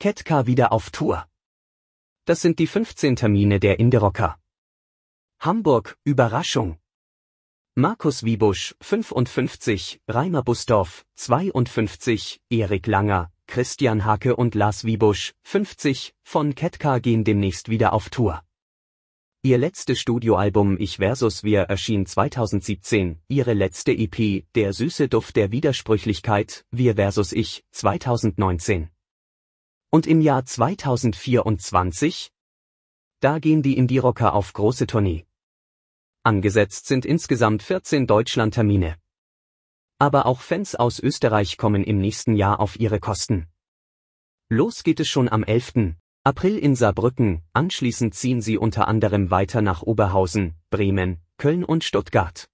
Ketka wieder auf Tour. Das sind die 15 Termine der Inderocker. Hamburg, Überraschung. Markus Wiebusch, 55, Reimer Busdorf, 52, Erik Langer, Christian Hake und Lars Wiebusch, 50, von Ketka gehen demnächst wieder auf Tour. Ihr letztes Studioalbum Ich versus Wir erschien 2017, ihre letzte EP Der süße Duft der Widersprüchlichkeit Wir versus Ich 2019. Und im Jahr 2024? Da gehen die Indie-Rocker auf große Tournee. Angesetzt sind insgesamt 14 Deutschland-Termine. Aber auch Fans aus Österreich kommen im nächsten Jahr auf ihre Kosten. Los geht es schon am 11. April in Saarbrücken, anschließend ziehen sie unter anderem weiter nach Oberhausen, Bremen, Köln und Stuttgart.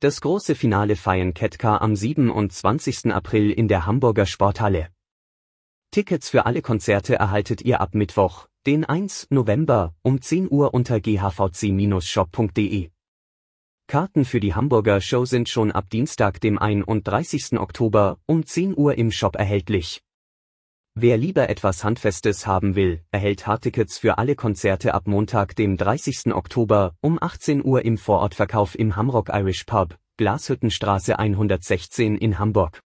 Das große Finale feiern Ketka am 27. April in der Hamburger Sporthalle. Tickets für alle Konzerte erhaltet ihr ab Mittwoch, den 1. November, um 10 Uhr unter ghvc shopde Karten für die Hamburger Show sind schon ab Dienstag, dem 31. Oktober, um 10 Uhr im Shop erhältlich. Wer lieber etwas Handfestes haben will, erhält Hardtickets für alle Konzerte ab Montag, dem 30. Oktober, um 18 Uhr im Vorortverkauf im Hamrock Irish Pub, Glashüttenstraße 116 in Hamburg.